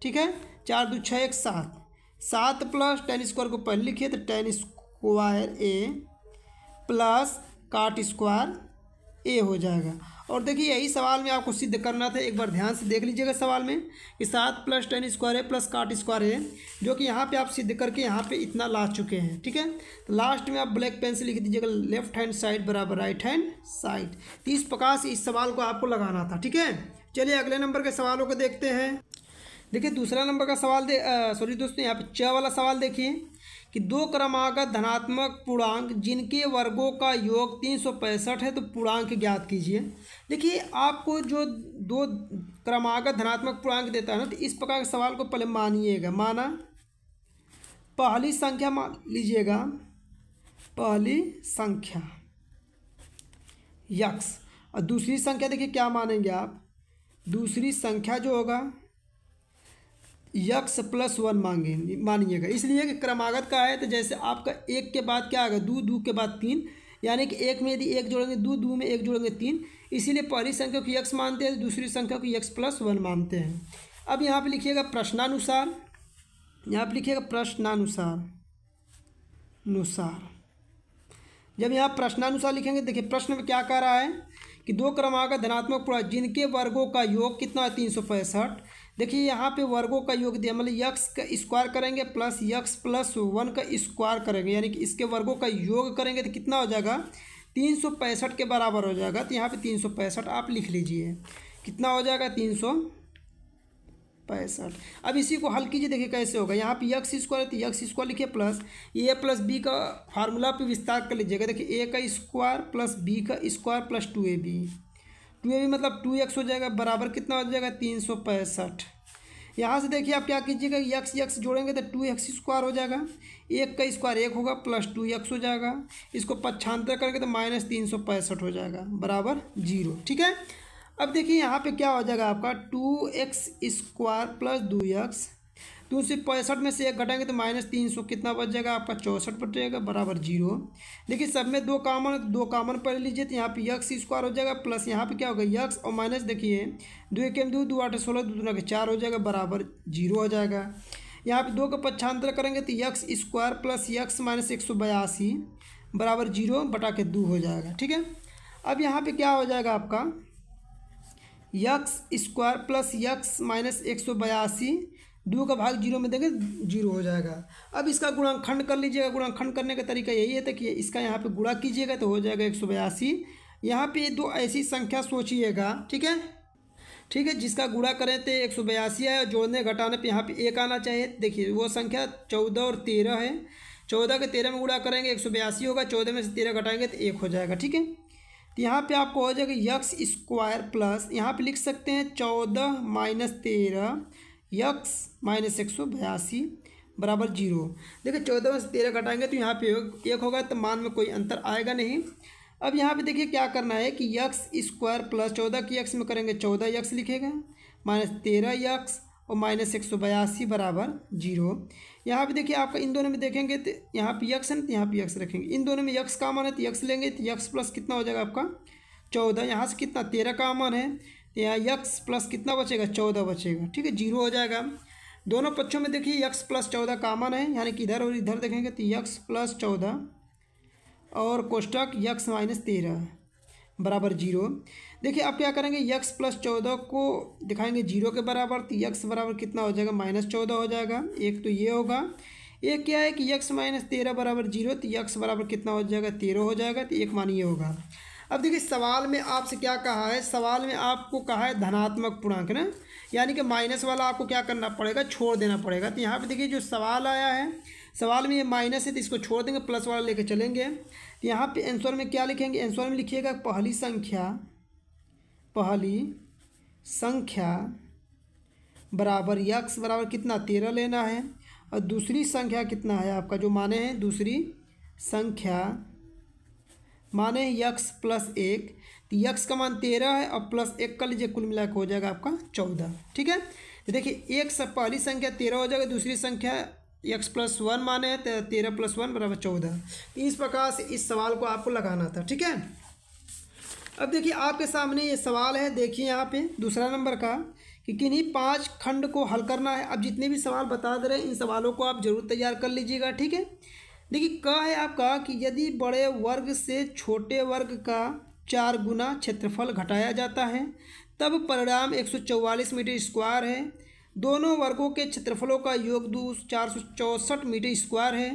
ठीक है चार दो छः एक सात सात प्लस टेन स्क्वायर को पहले लिखिए तो tan square A plus cot square A हो जाएगा और देखिए यही सवाल में आपको सिद्ध करना था एक बार ध्यान से देख लीजिएगा सवाल में कि सात प्लस टेन स्क्वायर है प्लस काट स्क्वायर है जो कि यहाँ पे आप सिद्ध करके यहाँ पे इतना ला चुके हैं ठीक है तो लास्ट में आप ब्लैक पेन से लिख दीजिएगा लेफ्ट हैंड साइड बराबर राइट हैंड साइड तो इस प्रकार से इस सवाल को आपको लगाना था ठीक है चलिए अगले नंबर के सवालों को देखते हैं देखिए दूसरा नंबर का सवाल दे सॉरी दोस्तों यहाँ पे च वाला सवाल देखिए कि दो क्रमागत धनात्मक पूर्णांक जिनके वर्गों का योग तीन सौ पैंसठ है तो पूर्णांक ज्ञात कीजिए देखिए आपको जो दो क्रमागत धनात्मक पूर्णांक देता है ना तो इस प्रकार के सवाल को पहले मानिएगा माना पहली संख्या मान लीजिएगा पहली संख्या यक्स और दूसरी संख्या देखिए क्या मानेंगे आप दूसरी संख्या जो होगा यक्स प्लस वन मांगे मानिएगा इसलिए कि क्रमागत का है तो जैसे आपका एक के बाद क्या आएगा दो दो के बाद तीन यानी कि एक में यदि एक जोड़ेंगे दो दो में एक जोड़ेंगे तीन इसीलिए पहली संख्या को यक्स मानते हैं दूसरी संख्या को यक्स प्लस वन मानते हैं अब यहाँ पर लिखिएगा प्रश्नानुसार यहाँ पर लिखिएगा प्रश्नानुसार अनुसार जब यहाँ प्रश्नानुसार लिखेंगे देखिए प्रश्न में क्या कह रहा है कि दो क्रमांक धनात्मक पूरा जिनके वर्गों का योग कितना है तीन सौ पैंसठ देखिए यहाँ पे वर्गों का योग दिया मतलब यक्स का स्क्वायर करेंगे प्लस यक्स प्लस वन का स्क्वायर करेंगे यानी कि इसके वर्गों का योग करेंगे तो कितना हो जाएगा तीन सौ पैंसठ के बराबर हो जाएगा तो यहाँ पे तीन सौ पैंसठ आप लिख लीजिए कितना हो जाएगा तीन सौ पैंसठ अब इसी को हल कीजिए देखिए कैसे होगा यहाँ पे यक्स स्क्वायर है तो यक्स स्क्वायर लिखिए प्लस ए प्लस बी का फार्मूला पे विस्तार कर लीजिएगा देखिए ए का स्क्वायर प्लस बी का square plus two A B two A भी मतलब टू एक्स हो जाएगा बराबर कितना हो जाएगा तीन सौ पैंसठ यहाँ से देखिए आप क्या कीजिएगा यक्स यक्स जोड़ेंगे तो टू एक्स स्क्वायर हो जाएगा एक का स्क्वायर एक होगा प्लस टू एक्स हो जाएगा इसको पच्छांतर करेंगे तो माइनस तीन सौ पैंसठ हो जाएगा बराबर जीरो ठीक है अब देखिए यहाँ पे क्या हो जाएगा आपका टू एक्स स्क्वायर प्लस दो एक्स तो उससे पैंसठ में से एक घटाएंगे तो माइनस तीन सौ कितना बच जाएगा आपका चौंसठ जाएगा बराबर जीरो देखिए सब में दो कामन दो कामन पढ़ लीजिए तो यहाँ पे यक्स स्क्वायर हो जाएगा प्लस यहाँ पे क्या होगा यक्स और माइनस देखिए दो एक दो दो आठ सोलह दो दो चार हो जाएगा बराबर जीरो हो जाएगा यहाँ पे दो का पक्षांतर करेंगे तो X square plus X minus एक सौ बयासी बराबर जीरो बटा के दो हो जाएगा ठीक है अब यहाँ पे क्या हो जाएगा आपका X square plus X minus एक सौ बयासी डू का भाग जीरो में देंगे जीरो हो जाएगा अब इसका गुणाखंड कर लीजिएगा गुणाखंड करने का तरीका यही है था तो कि इसका यहाँ पे गुणा कीजिएगा तो हो जाएगा एक सौ बयासी यहाँ पर दो ऐसी संख्या सोचिएगा ठीक है ठीक है जिसका गुणा करें तो एक सौ बयासी है जोड़ने घटाने पर यहाँ पर एक आना चाहिए देखिए वो संख्या चौदह और तेरह है चौदह के तेरह में गुणा करेंगे एक सौ बयासी होगा चौदह में से तेरह घटाएंगे तो एक हो जाएगा ठीक है तो यहाँ पे आपको हो जाएगा यक्स स्क्वायर प्लस यहाँ पे लिख सकते हैं चौदह माइनस तेरह यक्स माइनस एक सौ बयासी बराबर जीरो देखिए चौदह में से तेरह घटाएंगे तो यहाँ पे एक होगा तो मान में कोई अंतर आएगा नहीं अब यहाँ पे देखिए क्या करना है कि यक्स स्क्वायर प्लस चौदह की यक्स में करेंगे चौदह यक्स लिखेगा माइनस तेरह यक्स और माइनस एक सौ बयासी बराबर जीरो यहाँ पे देखिए आपका इन दोनों में देखेंगे तो यहाँ पे यक्स है तो यहाँ पे यक्स रखेंगे इन दोनों में यक्स का मान है तो यक्स लेंगे तो यक्स प्लस कितना हो जाएगा आपका चौदह यहाँ से कितना तेरह का मान है तो यहाँ यक्स प्लस कितना बचेगा चौदह बचेगा ठीक है जीरो हो जाएगा दोनों पक्षों में देखिए यक्स प्लस चौदह कामन है यानी कि इधर और इधर देखेंगे तो यक्स प्लस चौदह और कोष्टक यक्स माइनस तेरह बराबर जीरो देखिए आप क्या करेंगे यक्स प्लस चौदह को दिखाएंगे जीरो के बराबर तो यक्स बराबर कितना हो जाएगा माइनस चौदह हो जाएगा एक तो ये होगा एक क्या है कि यक्स माइनस तेरह बराबर जीरो तो यक्स बराबर कितना हो जाएगा तेरह हो जाएगा तो एक मान ये होगा अब देखिए सवाल में आपसे क्या कहा है सवाल में आपको कहा है धनात्मक पूर्णांक ना यानी कि माइनस वाला आपको क्या करना पड़ेगा छोड़ देना पड़ेगा तो यहाँ पे देखिए जो सवाल आया है सवाल में ये माइनस है तो इसको छोड़ देंगे प्लस वाला लेके चलेंगे तो यहाँ पे आंसर में क्या लिखेंगे आंसर में लिखिएगा पहली संख्या पहली संख्या बराबर यक्स बराबर कितना तेरह लेना है और दूसरी संख्या कितना है आपका जो माने हैं दूसरी संख्या माने यक्स प्लस एक तो यक्स का मान तेरह है और प्लस एक कर लीजिए कुल मिला हो जाएगा आपका चौदह ठीक है तो देखिए एक सब पहली संख्या तेरह हो जाएगा दूसरी संख्या यक्स प्लस वन माने तो तेरह प्लस वन बराबर चौदह तो इस प्रकार से इस सवाल को आपको लगाना था ठीक है अब देखिए आपके सामने ये सवाल है देखिए यहाँ पे दूसरा नंबर का कि किन्हीं पांच खंड को हल करना है अब जितने भी सवाल बता दे रहे हैं इन सवालों को आप जरूर तैयार कर लीजिएगा ठीक है देखिए क है आपका कि यदि बड़े वर्ग से छोटे वर्ग का चार गुना क्षेत्रफल घटाया जाता है तब परिणाम 144 मीटर स्क्वायर है दोनों वर्गों के क्षेत्रफलों का योग दू चार मीटर स्क्वायर है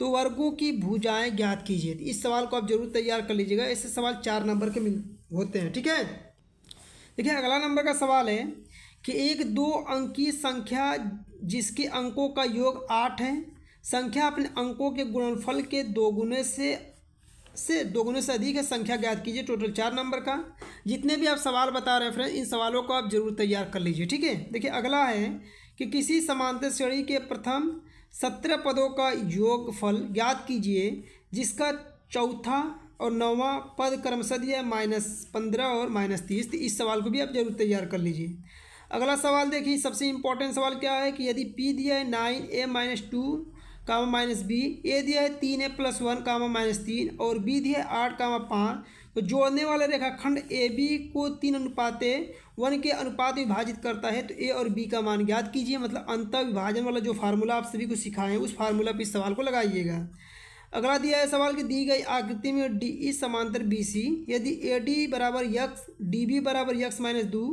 तो वर्गों की भुजाएं ज्ञात कीजिए इस सवाल को आप जरूर तैयार कर लीजिएगा ऐसे सवाल चार नंबर के मिल होते हैं ठीक है देखिए अगला नंबर का सवाल है कि एक दो अंकी संख्या जिसके अंकों का योग आठ है संख्या अपने अंकों के गुणनफल के दोगुने से से दोगुने से अधिक है संख्या ज्ञात कीजिए टोटल चार नंबर का जितने भी आप सवाल बता रहे हैं फ्रेंड इन सवालों को आप जरूर तैयार कर लीजिए ठीक है देखिए अगला है कि किसी समांतर श्रेणी के प्रथम सत्रह पदों का योगफल ज्ञात कीजिए जिसका चौथा और नौवा पद क्रमशः दिया है माइनस पंद्रह और माइनस तीस तो इस सवाल को भी आप जरूर तैयार कर लीजिए अगला सवाल देखिए सबसे इम्पोर्टेंट सवाल क्या है कि यदि पी दिया है nine A minus two comma minus B A दिया है तीन है प्लस वन कामा माइनस तीन और बी दिया है आठ कामा पाँच तो जोड़ने वाला रेखाखंड ए बी को तीन अनुपातें वन के अनुपात विभाजित करता है तो ए और बी का मान ज्ञात कीजिए मतलब अंत विभाजन वाला जो फार्मूला आप सभी को सिखाएं उस फार्मूला पर इस सवाल को लगाइएगा अगला दिया है सवाल कि दी गई आकृति में डी ई समांतर बी सी यदि ए डी बराबर यक्स डी बी बराबर यक्स माइनस दो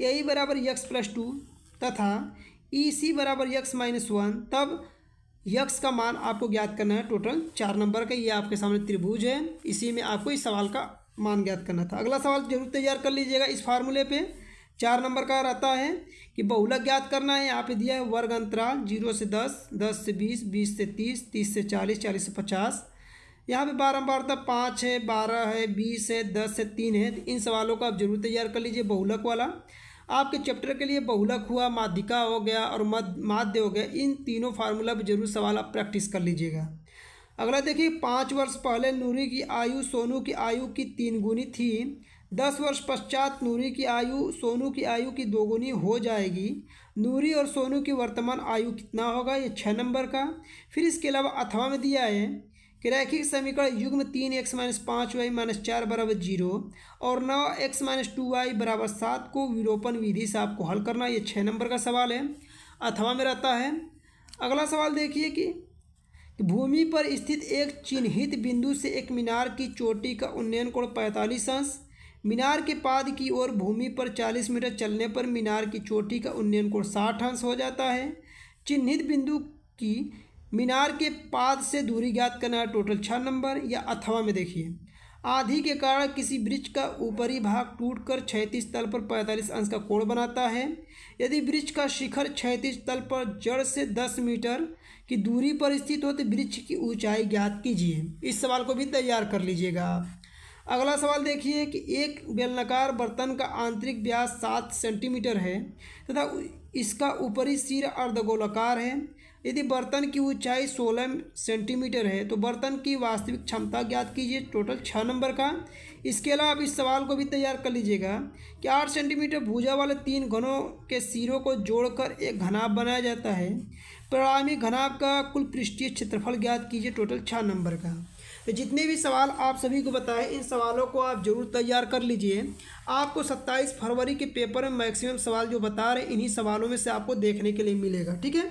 ए ई बराबर यक्स प्लस टू तथा ई सी बराबर यक्स माइनस वन तब यक्स का मान आपको ज्ञात करना है टोटल चार नंबर का ये आपके सामने त्रिभुज है इसी में आपको इस सवाल का मान ज्ञात करना था अगला सवाल जरूर तैयार कर लीजिएगा इस फार्मूले पे चार नंबर का रहता है कि बहुलक ज्ञात करना है यहाँ पे दिया है वर्ग अंतराल जीरो से दस दस से बीस बीस से तीस तीस से चालीस चालीस से पचास यहाँ पे था पाँच है बारह है बीस है दस है तीन है इन सवालों का आप जरूर तैयार कर लीजिए बहुलक वाला आपके चैप्टर के लिए बहुलक हुआ माध्यिका हो गया और माध्य हो गया इन तीनों फार्मूला पर जरूर सवाल आप प्रैक्टिस कर लीजिएगा अगला देखिए पाँच वर्ष पहले नूरी की आयु सोनू की आयु की तीन गुनी थी दस वर्ष पश्चात नूरी की आयु सोनू की आयु की दोगुनी हो जाएगी नूरी और सोनू की वर्तमान आयु कितना होगा ये छः नंबर का फिर इसके अलावा अथवा में दिया है कि रैखिक समीकरण युग्म तीन एक्स माइनस पाँच वाई माइनस चार बराबर जीरो और नौ एक्स माइनस टू वाई बराबर सात को विरोपन विधि से आपको हल करना ये छः नंबर का सवाल है अथवा में रहता है अगला सवाल देखिए कि भूमि पर स्थित एक चिन्हित बिंदु से एक मीनार की चोटी का उन्नयन कोण पैंतालीस अंश मीनार के पाद की ओर भूमि पर चालीस मीटर चलने पर मीनार की चोटी का उन्नयन कोण साठ अंश हो जाता है चिन्हित बिंदु की मीनार के पाद से दूरी ज्ञात करना टोटल छः नंबर या अथवा में देखिए आधी के कारण किसी वृक्ष का ऊपरी भाग टूटकर क्षैतिज तल पर पैंतालीस अंश का कोण बनाता है यदि वृक्ष का शिखर क्षैतिज तल पर जड़ से दस मीटर की दूरी पर स्थित हो तो वृक्ष की ऊंचाई ज्ञात कीजिए इस सवाल को भी तैयार कर लीजिएगा अगला सवाल देखिए कि एक बेलनाकार बर्तन का आंतरिक ब्यास सात सेंटीमीटर है तथा इसका ऊपरी सिर अर्धगोलाकार है यदि बर्तन की ऊंचाई 16 सेंटीमीटर है तो बर्तन की वास्तविक क्षमता ज्ञात कीजिए टोटल छः नंबर का इसके अलावा आप इस सवाल को भी तैयार कर लीजिएगा कि आठ सेंटीमीटर भुजा वाले तीन घनों के सिरों को जोड़कर एक घनाभ बनाया जाता है प्रणामी घनाभ का कुल पृष्ठीय क्षेत्रफल ज्ञात कीजिए टोटल छः नंबर का तो जितने भी सवाल आप सभी को बताए इन सवालों को आप जरूर तैयार कर लीजिए आपको 27 फरवरी के पेपर में मैक्सिमम सवाल जो बता रहे इन्हीं सवालों में से आपको देखने के लिए मिलेगा ठीक है